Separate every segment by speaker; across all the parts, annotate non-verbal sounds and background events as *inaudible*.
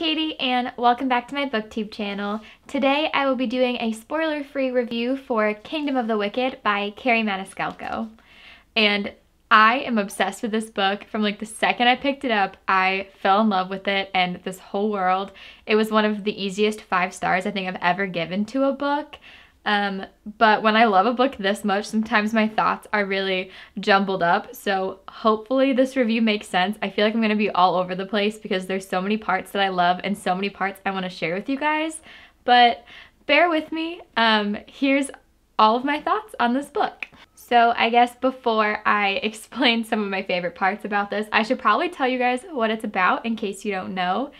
Speaker 1: Katie and welcome back to my booktube channel. Today I will be doing a spoiler-free review for Kingdom of the Wicked by Carrie Maniscalco. And I am obsessed with this book. From like the second I picked it up, I fell in love with it and this whole world. It was one of the easiest five stars I think I've ever given to a book. Um, but when I love a book this much, sometimes my thoughts are really jumbled up. So hopefully this review makes sense. I feel like I'm going to be all over the place because there's so many parts that I love and so many parts I want to share with you guys. But bear with me. Um, here's all of my thoughts on this book. So I guess before I *laughs* explain some of my favorite parts about this, I should probably tell you guys what it's about in case you don't know.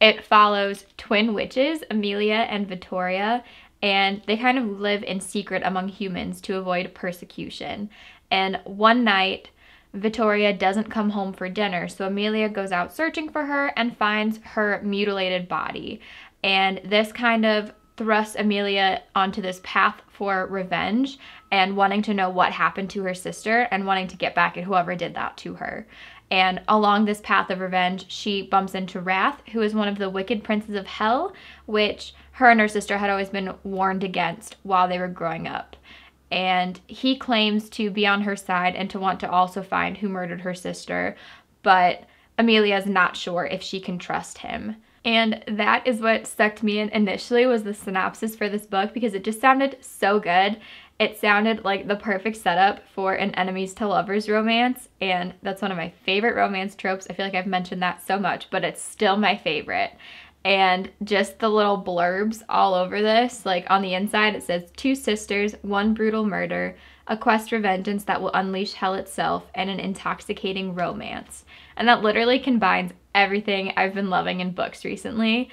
Speaker 1: It follows twin witches, Amelia and Vittoria, and they kind of live in secret among humans to avoid persecution. And one night, Vittoria doesn't come home for dinner, so Amelia goes out searching for her and finds her mutilated body. And this kind of thrusts Amelia onto this path for revenge and wanting to know what happened to her sister and wanting to get back at whoever did that to her. And along this path of revenge, she bumps into Wrath, who is one of the wicked princes of hell, which her and her sister had always been warned against while they were growing up. And he claims to be on her side and to want to also find who murdered her sister, but Amelia is not sure if she can trust him. And that is what sucked me in initially was the synopsis for this book because it just sounded so good. It sounded like the perfect setup for an enemies to lovers romance, and that's one of my favorite romance tropes. I feel like I've mentioned that so much, but it's still my favorite and just the little blurbs all over this. Like on the inside, it says Two Sisters, One Brutal Murder, a quest for vengeance that will unleash hell itself, and an intoxicating romance. And that literally combines everything I've been loving in books recently.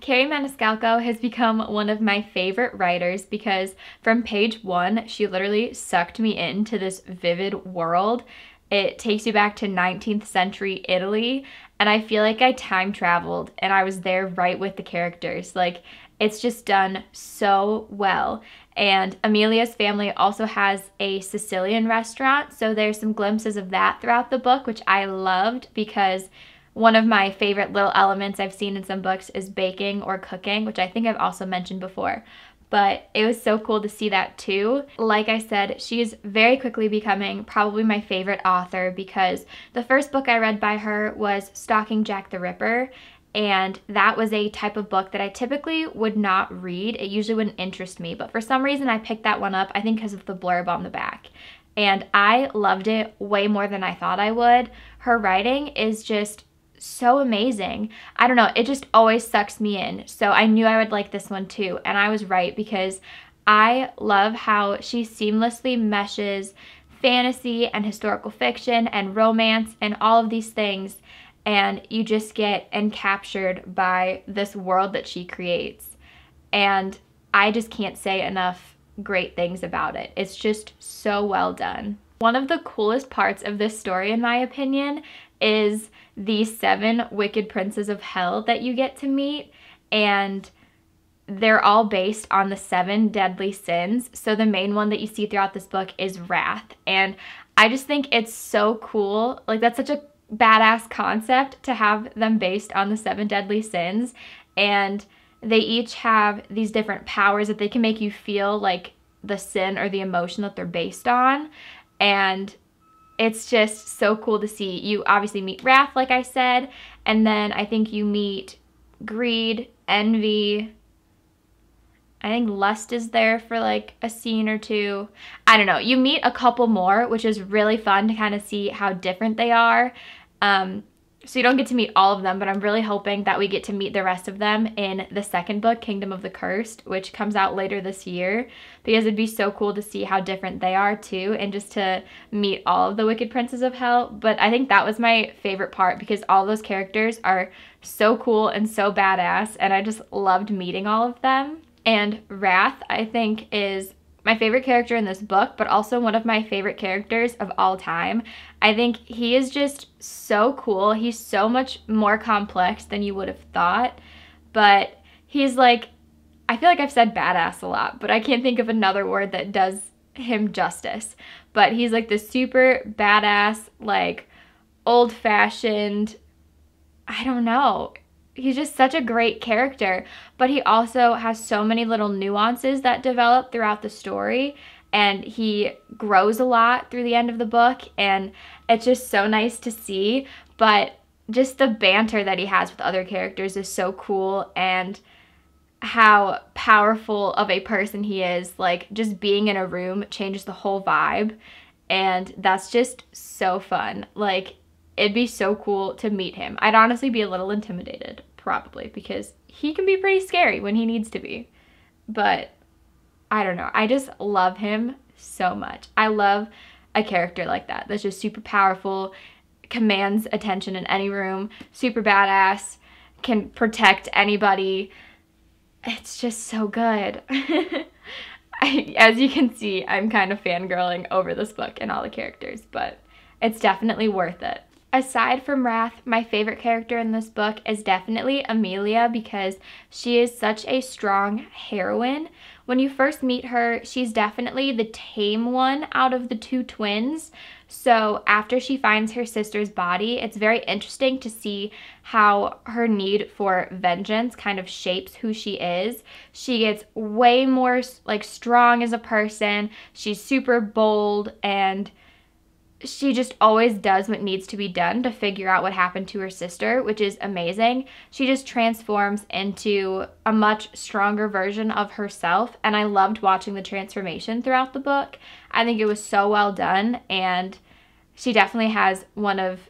Speaker 1: Carrie Maniscalco has become one of my favorite writers because from page one, she literally sucked me into this vivid world it takes you back to 19th century Italy, and I feel like I time traveled and I was there right with the characters. Like, it's just done so well. And Amelia's family also has a Sicilian restaurant, so there's some glimpses of that throughout the book, which I loved because one of my favorite little elements I've seen in some books is baking or cooking, which I think I've also mentioned before but it was so cool to see that too. Like I said, she's very quickly becoming probably my favorite author because the first book I read by her was Stalking Jack the Ripper, and that was a type of book that I typically would not read. It usually wouldn't interest me, but for some reason I picked that one up, I think because of the blurb on the back. And I loved it way more than I thought I would. Her writing is just so amazing. I don't know, it just always sucks me in. So I knew I would like this one too, and I was right because I love how she seamlessly meshes fantasy and historical fiction and romance and all of these things and you just get encaptured by this world that she creates. And I just can't say enough great things about it. It's just so well done. One of the coolest parts of this story, in my opinion, is the seven wicked princes of hell that you get to meet. And they're all based on the seven deadly sins. So the main one that you see throughout this book is wrath. And I just think it's so cool. Like, that's such a badass concept to have them based on the seven deadly sins. And they each have these different powers that they can make you feel like the sin or the emotion that they're based on. And it's just so cool to see. You obviously meet Wrath, like I said, and then I think you meet Greed, Envy, I think Lust is there for like a scene or two. I don't know. You meet a couple more, which is really fun to kind of see how different they are. Um, so you don't get to meet all of them, but I'm really hoping that we get to meet the rest of them in the second book, Kingdom of the Cursed, which comes out later this year, because it'd be so cool to see how different they are too, and just to meet all of the Wicked Princes of Hell. But I think that was my favorite part because all those characters are so cool and so badass, and I just loved meeting all of them. And Wrath, I think, is my favorite character in this book, but also one of my favorite characters of all time. I think he is just so cool. He's so much more complex than you would have thought, but he's like, I feel like I've said badass a lot, but I can't think of another word that does him justice. But he's like the super badass, like old fashioned, I don't know he's just such a great character, but he also has so many little nuances that develop throughout the story and he grows a lot through the end of the book and it's just so nice to see, but just the banter that he has with other characters is so cool and how powerful of a person he is. Like just being in a room changes the whole vibe and that's just so fun. Like It'd be so cool to meet him. I'd honestly be a little intimidated, probably, because he can be pretty scary when he needs to be. But I don't know. I just love him so much. I love a character like that that's just super powerful, commands attention in any room, super badass, can protect anybody. It's just so good. *laughs* I, as you can see, I'm kind of fangirling over this book and all the characters, but it's definitely worth it aside from Wrath, my favorite character in this book is definitely Amelia because she is such a strong heroine. When you first meet her, she's definitely the tame one out of the two twins. So after she finds her sister's body, it's very interesting to see how her need for vengeance kind of shapes who she is. She gets way more like strong as a person. She's super bold and she just always does what needs to be done to figure out what happened to her sister, which is amazing. She just transforms into a much stronger version of herself, and I loved watching the transformation throughout the book. I think it was so well done, and she definitely has one of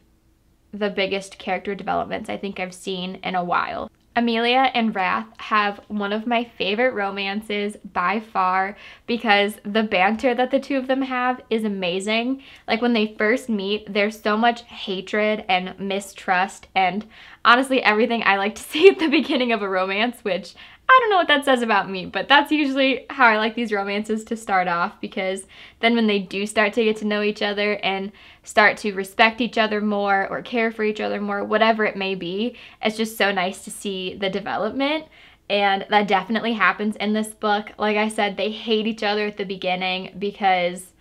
Speaker 1: the biggest character developments I think I've seen in a while. Amelia and Wrath have one of my favorite romances by far because the banter that the two of them have is amazing. Like when they first meet, there's so much hatred and mistrust and honestly everything I like to see *laughs* at the beginning of a romance, which I don't know what that says about me, but that's usually how I like these romances to start off because then when they do start to get to know each other and start to respect each other more or care for each other more, whatever it may be, it's just so nice to see the development. And that definitely happens in this book. Like I said, they hate each other at the beginning because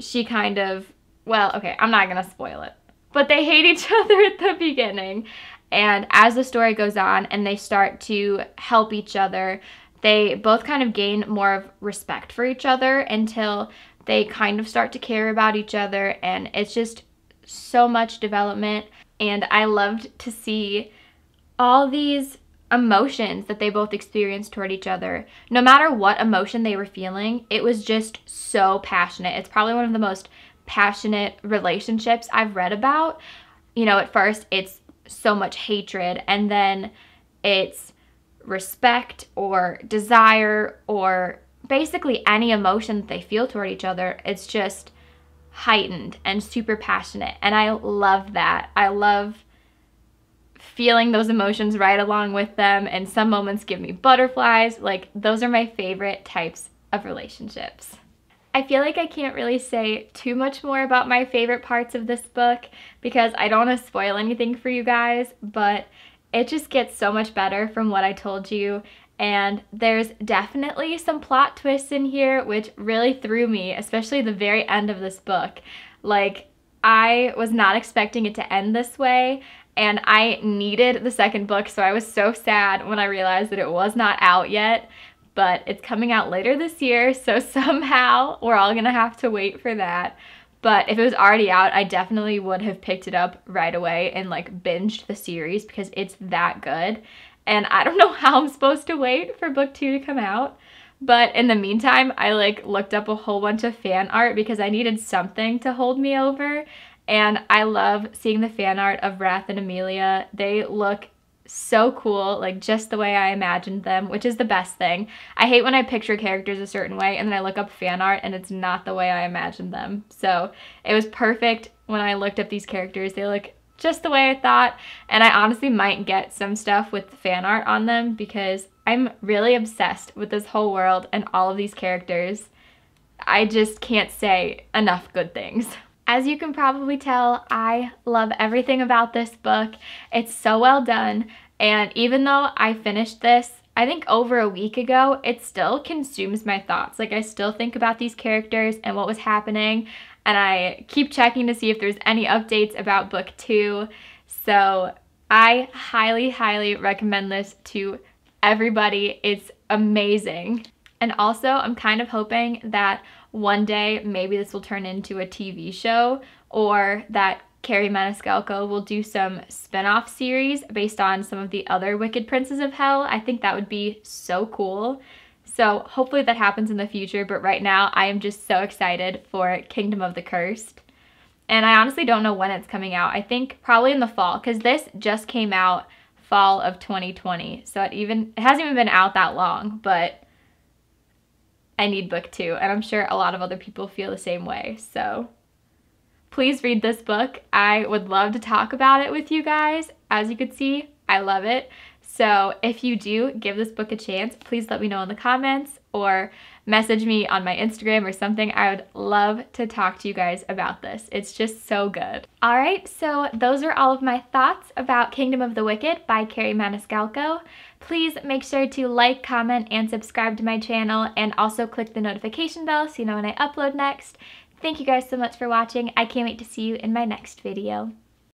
Speaker 1: she kind of, well, okay, I'm not gonna spoil it, but they hate each *laughs* other at the beginning. And as the story goes on and they start to help each other, they both kind of gain more of respect for each other until they kind of start to care about each other. And it's just so much development. And I loved to see all these emotions that they both experienced toward each other. No matter what emotion they were feeling, it was just so passionate. It's probably one of the most passionate relationships I've read about. You know, at first it's so much hatred. And then it's respect or desire or basically any emotion that they feel toward each other. It's just heightened and super passionate. And I love that. I love feeling those emotions right along with them. And some moments give me butterflies. Like, those are my favorite types of relationships. I feel like I can't really say too much more about my favorite parts of this book because I don't want to spoil anything for you guys, but it just gets so much better from what I told you and there's definitely some plot twists in here which really threw me, especially the very end of this book. Like, I was not expecting it to end this way, and I needed the second book, so I was so sad when I realized that it was not out yet but it's coming out later this year, so *laughs* somehow we're all gonna have to wait for that. But if it was already out, I definitely would have picked it up right away and like binged the series because it's that good. And I don't *laughs* know how I'm supposed to wait for book two to come out. But in the meantime, I like looked up a whole bunch of fan art because I needed something to hold me over. And I love seeing the fan art of Wrath and Amelia. They look so cool, like just the way I imagined them, which is the best thing. I hate when I picture characters a certain way and then I look up fan art and it's not the way I imagined them. So it was perfect when I looked up these characters. They look just the way I thought and I honestly might get some stuff with fan art on them because I'm really obsessed with this whole world and all of these characters. I just can't say enough good things. *laughs* As you can probably tell, I love everything about this book. It's so well done. And even though I finished this, I think over a week ago, it still consumes my thoughts. Like I still think about these characters and what was happening. And I keep checking to see if there's any updates about book two. So I highly, highly recommend this to everybody. It's amazing. And also, I'm kind of hoping that one day maybe this will turn into a TV show or that Carrie Maniscalco will do some spin-off series based on some of the other Wicked Princes of Hell. I think that would be so cool. So hopefully that happens in the future, but right now I am just so excited for Kingdom of the Cursed. And I honestly don't know when it's coming out. I think probably in the fall because this just came out fall of 2020. So it even it hasn't even been out that long, but I need book two, and I'm sure a lot of other people feel the same way. So please read this book. I would love to talk about it with you guys. As you could see, I love it. So if you do give this book a chance, please let me know in the comments or message me on my Instagram or something. I would love to talk to you guys about this. It's just so good. All right, so those are all of my thoughts about Kingdom of the Wicked by Carrie Maniscalco. Please make sure to like, comment, and subscribe to my channel, and also click the notification bell so you know when I upload next. Thank you guys so much for watching. I can't wait to see you in my next video.